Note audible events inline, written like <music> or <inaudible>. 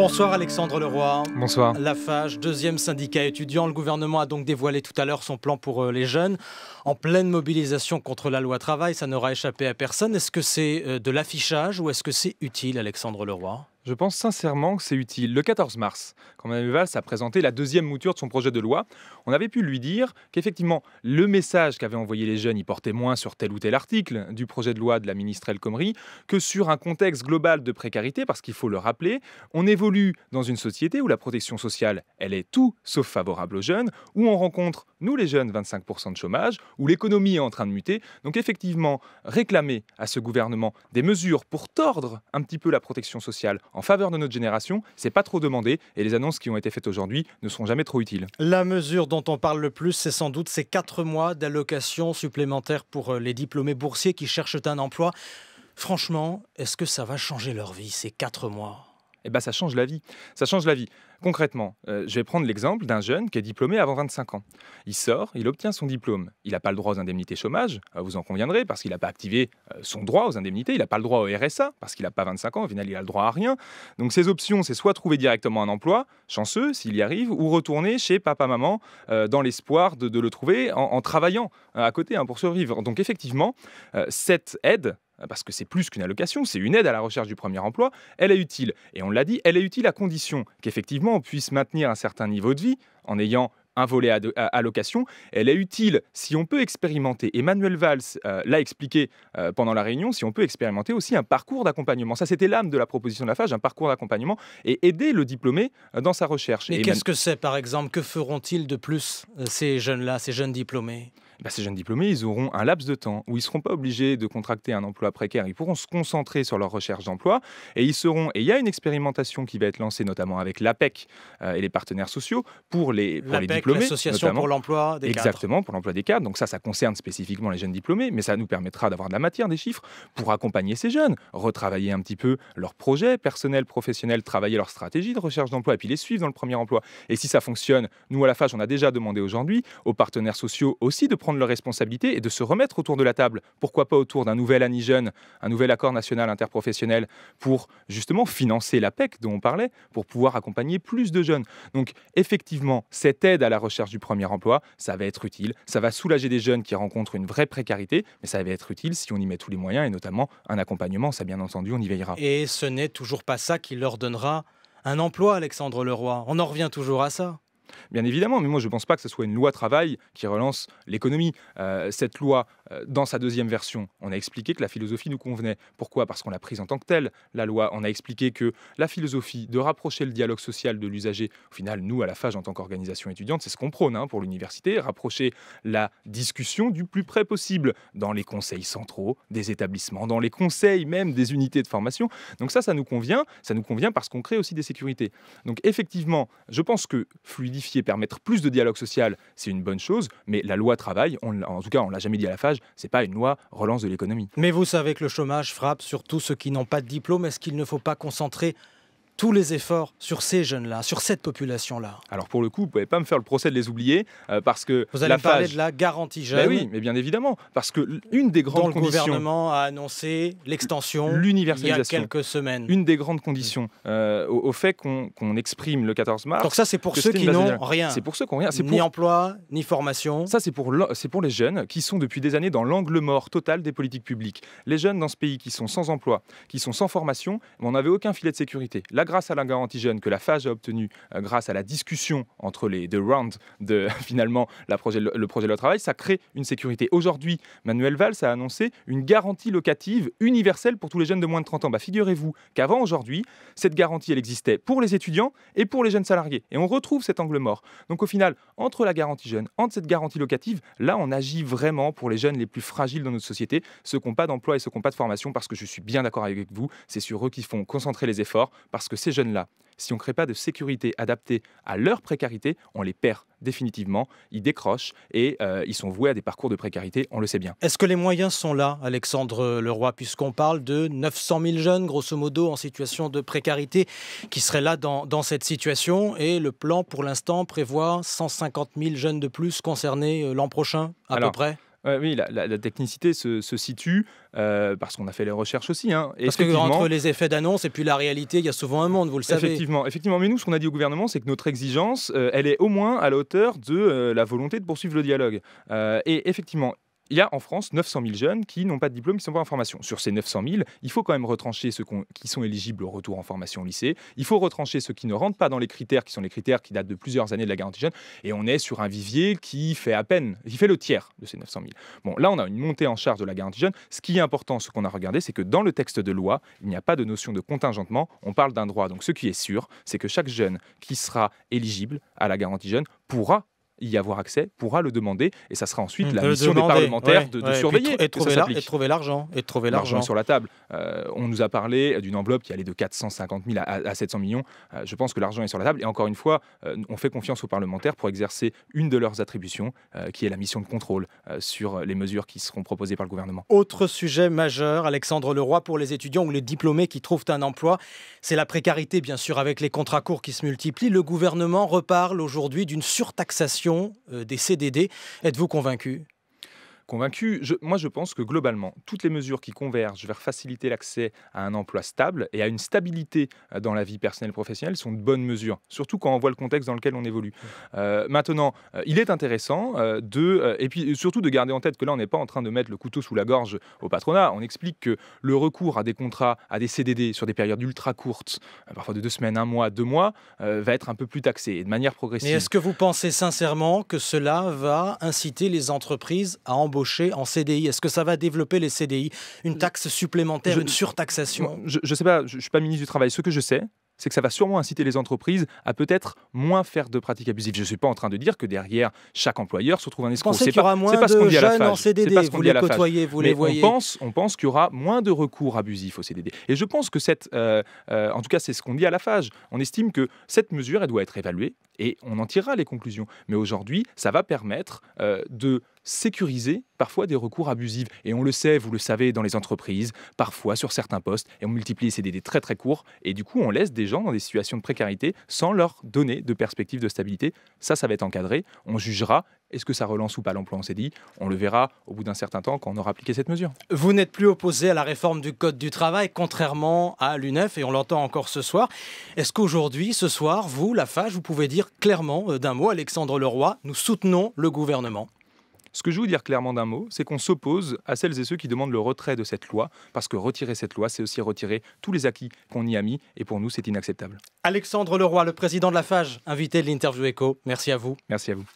Bonsoir Alexandre Leroy. Bonsoir. Lafage, deuxième syndicat étudiant. Le gouvernement a donc dévoilé tout à l'heure son plan pour euh, les jeunes. En pleine mobilisation contre la loi travail, ça n'aura échappé à personne. Est-ce que c'est euh, de l'affichage ou est-ce que c'est utile Alexandre Leroy je pense sincèrement que c'est utile. Le 14 mars, quand Mme Valls a présenté la deuxième mouture de son projet de loi, on avait pu lui dire qu'effectivement, le message qu'avaient envoyé les jeunes y portait moins sur tel ou tel article du projet de loi de la ministre El Khomri que sur un contexte global de précarité, parce qu'il faut le rappeler, on évolue dans une société où la protection sociale, elle est tout sauf favorable aux jeunes, où on rencontre, nous les jeunes, 25% de chômage, où l'économie est en train de muter. Donc effectivement, réclamer à ce gouvernement des mesures pour tordre un petit peu la protection sociale, en faveur de notre génération. C'est pas trop demandé et les annonces qui ont été faites aujourd'hui ne seront jamais trop utiles. La mesure dont on parle le plus, c'est sans doute ces quatre mois d'allocation supplémentaire pour euh, les diplômés boursiers qui cherchent un emploi. Franchement, est-ce que ça va changer leur vie ces quatre mois eh ben, ça change la vie. Ça change la vie. Concrètement, euh, je vais prendre l'exemple d'un jeune qui est diplômé avant 25 ans. Il sort, il obtient son diplôme. Il n'a pas le droit aux indemnités chômage, euh, vous en conviendrez, parce qu'il n'a pas activé euh, son droit aux indemnités, il n'a pas le droit au RSA, parce qu'il n'a pas 25 ans, au final il a le droit à rien. Donc ses options, c'est soit trouver directement un emploi, chanceux s'il y arrive, ou retourner chez papa-maman dans l'espoir de, le trouver en, travaillant à côté hein, pour survivre. Donc effectivement, cette aide euh, parce que c'est plus qu'une allocation, c'est une aide à la recherche du premier emploi, elle est utile. Et on l'a dit, elle est utile à condition qu'effectivement on puisse maintenir un certain niveau de vie en ayant un volet euh, allocation, Elle est utile si on peut expérimenter, Emmanuel Valls euh, l'a expliqué pendant la réunion, si on peut expérimenter aussi un parcours d'accompagnement. Ça, c'était l'âme de la proposition de la FAGE, un parcours d'accompagnement et aider le diplômé dans sa recherche. et qu'est-ce que c'est, par exemple Que feront-ils de plus, ces jeunes-là, ces jeunes diplômés bah, ces jeunes diplômés, ils auront un laps de temps où ils ne seront pas obligés de contracter un emploi précaire. Ils pourront se concentrer sur leur recherche d'emploi et ils seront. Et il y a une expérimentation qui va être lancée notamment avec l'APEC euh, et les partenaires sociaux pour les, pour les diplômés. L'association pour l'emploi des cadres. Exactement, pour l'emploi des cadres. Donc ça, ça concerne spécifiquement les jeunes diplômés, mais ça nous permettra d'avoir de la matière, des chiffres pour accompagner ces jeunes, retravailler un petit peu leurs projets personnels, professionnels, travailler leur stratégie de recherche d'emploi et puis les suivre dans le premier emploi. Et si ça fonctionne, nous à la FAGE, on a déjà demandé aujourd'hui aux partenaires sociaux aussi de prendre prendre leurs responsabilités et de se remettre autour de la table. Pourquoi pas autour d'un nouvel ANI jeune, un nouvel accord national interprofessionnel pour justement financer la PEC dont on parlait, pour pouvoir accompagner plus de jeunes. Donc effectivement, cette aide à la recherche du premier emploi, ça va être utile, ça va soulager des jeunes qui rencontrent une vraie précarité, mais ça va être utile si on y met tous les moyens et notamment un accompagnement, ça bien entendu, on y veillera. Et ce n'est toujours pas ça qui leur donnera un emploi, Alexandre Leroy. On en revient toujours à ça. Bien évidemment, mais moi je ne pense pas que ce soit une loi travail qui relance l'économie. Euh, cette loi, euh, dans sa deuxième version, on a expliqué que la philosophie nous convenait. Pourquoi Parce qu'on l'a prise en tant que telle, la loi. On a expliqué que la philosophie de rapprocher le dialogue social de l'usager, au final, nous, à la FAGE, en tant qu'organisation étudiante, c'est ce qu'on prône hein, pour l'université, rapprocher la discussion du plus près possible dans les conseils centraux des établissements, dans les conseils même des unités de formation. Donc ça, ça nous convient. Ça nous convient parce qu'on crée aussi des sécurités. Donc effectivement, je pense que fluidité permettre plus de dialogue social, c'est une bonne chose, mais la loi travail, en tout cas on l'a jamais dit à la FAGE, c'est pas une loi relance de l'économie. Mais vous savez que le chômage frappe surtout ceux qui n'ont pas de diplôme, est-ce qu'il ne faut pas concentrer tous les efforts sur ces jeunes-là, sur cette population-là. Alors pour le coup, vous ne pouvez pas me faire le procès de les oublier euh, parce que vous allez me parler de la garantie ben jeune. oui, mais bien évidemment, parce que une des grandes conditions... le gouvernement a annoncé l'extension l'universalisation il y a quelques semaines. Une des grandes conditions euh, au, fait qu'on exprime le 14 mars. Donc ça, c'est pour, ceux qui n'ont rien. C'est pour ceux qui n'ont rien. Ni emploi, ni formation. Ça, c'est pour c'est pour les jeunes qui sont depuis des années dans l'angle mort total des politiques publiques. Les jeunes dans ce pays qui sont sans emploi, qui sont sans formation, on n'avait aucun filet de sécurité. La grâce à la garantie jeune que la FAGE a obtenue euh, grâce à la discussion entre les deux rounds de <laughs> finalement la projet, le projet de travail, ça crée une sécurité. Aujourd'hui, Manuel Valls a annoncé une garantie locative universelle pour tous les jeunes de moins de 30 ans. Bah, figurez-vous qu'avant aujourd'hui, cette garantie, elle existait pour les étudiants et pour les jeunes salariés. Et on retrouve cet angle mort. Donc au final, entre la garantie jeune, entre cette garantie locative, là, on agit vraiment pour les jeunes les plus fragiles dans notre société, ceux qui n'ont pas d'emploi et ceux qui n'ont pas de formation, parce que je suis bien d'accord avec vous, c'est sur eux qu'ils font concentrer les efforts, parce que ces jeunes-là, si on ne crée pas de sécurité adaptée à leur précarité, on les perd définitivement, ils décrochent et euh, ils sont voués à des parcours de précarité, on le sait bien. Est-ce que les moyens sont là, Alexandre Leroy, puisqu'on parle de 900 000 jeunes, grosso modo, en situation de précarité, qui seraient là dans, cette situation et le plan, pour l'instant, prévoit 150 000 jeunes de plus concernés euh, l'an prochain, à peu près oui, la, technicité se, situe euh, parce qu'on a fait les recherches aussi. Hein. Parce que entre les effets d'annonce et puis la réalité, il y a souvent un monde, vous le savez. Effectivement, effectivement. Mais nous, ce qu'on a dit au gouvernement, c'est que notre exigence, euh, elle est au moins à la hauteur de euh, la volonté de poursuivre le dialogue. et effectivement, il y a en France 900 000 jeunes qui n'ont pas de diplôme, qui ne sont pas en formation. Sur ces 900 000, il faut quand même retrancher ceux qui sont éligibles au retour en formation au lycée. Il faut retrancher ceux qui ne rentrent pas dans les critères, qui sont les critères qui datent de plusieurs années de la garantie jeune. Et on est sur un vivier qui fait à peine, qui fait le tiers de ces 900 000. Bon, là, on a une montée en charge de la garantie jeune. Ce qui est important, ce qu'on a regardé, c'est que dans le texte de loi, il n'y a pas de notion de contingentement. On parle d'un droit. Donc, ce qui est sûr, c'est que chaque jeune qui sera éligible à la garantie jeune pourra y avoir accès pourra le demander et ça sera ensuite hmm, la mission des parlementaires de, surveiller. Et, de trouver l'argent. Et trouver l'argent sur la table. Euh, on nous a parlé euh, d'une enveloppe qui allait de 450 000 à, 700 millions. Euh, je pense que l'argent est sur la table et encore une fois, on fait confiance aux parlementaires pour exercer une de leurs attributions qui est la mission de contrôle sur les mesures qui seront proposées par le gouvernement. Autre sujet majeur, Alexandre Leroy, pour les étudiants ou les diplômés qui trouvent un emploi, c'est la précarité bien sûr avec les contrats courts qui se multiplient. Le gouvernement reparle aujourd'hui d'une surtaxation euh, des CDD. Êtes-vous convaincu convaincu. Je, moi, je pense que globalement, toutes les mesures qui convergent vers faciliter l'accès à un emploi stable et à une stabilité euh, dans la vie personnelle et professionnelle sont de bonnes mesures, surtout quand on voit le contexte dans lequel on évolue. Euh, maintenant, euh, il est intéressant de, et puis surtout de garder en tête que là, on n'est pas en train de mettre le couteau sous la gorge au patronat. On explique que le recours à des contrats, à des CDD sur des périodes ultra courtes, parfois de deux semaines, un mois, deux mois, va être un peu plus taxé et de manière progressive. Mais est-ce que vous pensez sincèrement que cela va inciter les entreprises à embaucher en CDI Est-ce que ça va développer les CDI Une taxe supplémentaire, une surtaxation Je ne sais pas, je ne suis pas ministre du Travail. Ce que je sais, c'est que ça va sûrement inciter les entreprises à peut-être moins faire de pratiques abusives. Je ne suis pas en train de dire que derrière chaque employeur se retrouve un escroc. Vous pensez y aura moins de jeunes en CDD Vous les côtoyez, vous les voyez. On pense, on pense qu'il y aura moins de recours abusifs au CDD. Et je pense que cette, euh, euh, en tout cas, c'est ce qu'on dit à la FAGE. On estime que cette mesure, elle doit être évaluée et on en tirera les conclusions. Mais aujourd'hui, ça va permettre euh, de sécuriser parfois des recours abusifs. Et on le sait, vous le savez, dans les entreprises, parfois sur certains postes, et on multiplie ces CDD très très courts, et du coup on laisse des gens dans des situations de précarité sans leur donner de perspective de stabilité. Ça, ça va être encadré, on jugera est-ce que ça relance ou pas l'emploi On s'est dit, On le verra au bout d'un certain temps quand on aura appliqué cette mesure. Vous n'êtes plus opposé à la réforme du Code du travail, contrairement à l'UNEF, et on l'entend encore ce soir. Est-ce qu'aujourd'hui, ce soir, vous, la FAGE, vous pouvez dire clairement euh, d'un mot, Alexandre Leroy, nous soutenons le gouvernement ce que je veux dire clairement d'un mot, c'est qu'on s'oppose à celles et ceux qui demandent le retrait de cette loi, parce que retirer cette loi, c'est aussi retirer tous les acquis qu'on y a mis, et pour nous, c'est inacceptable. Alexandre Leroy, le président de la FAGE, invité de l'interview Echo, merci à vous. Merci à vous.